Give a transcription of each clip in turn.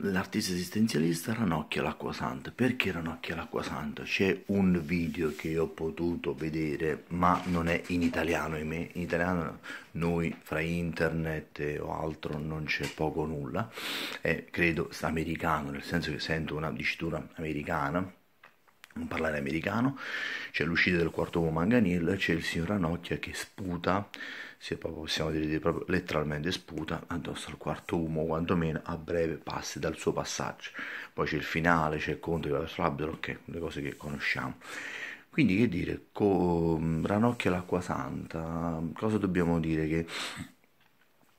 l'artista esistenzialista Ranocchia l'acqua santa. Perché Ranocchia l'acqua santa? C'è un video che ho potuto vedere, ma non è in italiano, ahimè. In italiano noi fra internet o altro non c'è poco nulla. È, credo americano, nel senso che sento una dicitura americana parlare americano, c'è l'uscita del quarto uomo manganil, c'è il signor Ranocchia che sputa, se proprio possiamo dire proprio letteralmente sputa addosso al quarto uomo, quantomeno a breve passi dal suo passaggio. Poi c'è il finale, c'è il conto che va verso l'albero, che le cose che conosciamo. Quindi che dire, con Ranocchia l'acqua santa, cosa dobbiamo dire? Che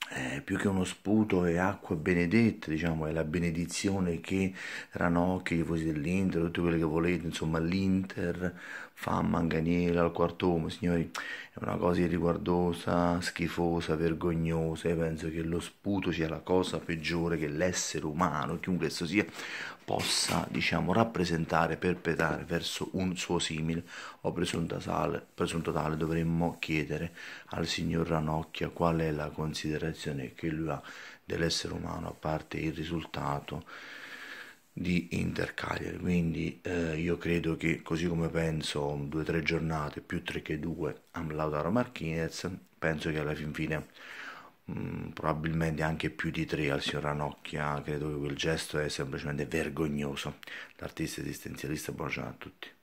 eh, più che uno sputo è acqua benedetta, diciamo, è la benedizione che Ranocchi, i tifosi dell'Inter, tutti quelli che volete, insomma, l'Inter fa Manganiera al quarto uomo, signori, è una cosa irriguardosa, schifosa, vergognosa, io penso che lo sputo sia la cosa peggiore che l'essere umano, chiunque esso sia, possa, diciamo, rappresentare, perpetrare verso un suo simile o presunto tale dovremmo chiedere al signor Ranocchia qual è la considerazione concezione che lui ha dell'essere umano a parte il risultato di Intercagliari quindi eh, io credo che così come penso due o tre giornate più tre che due a Lautaro Martinez penso che alla fin fine mh, mm, probabilmente anche più di tre al signor Ranocchia credo che quel gesto è semplicemente vergognoso l'artista esistenzialista buongiorno a tutti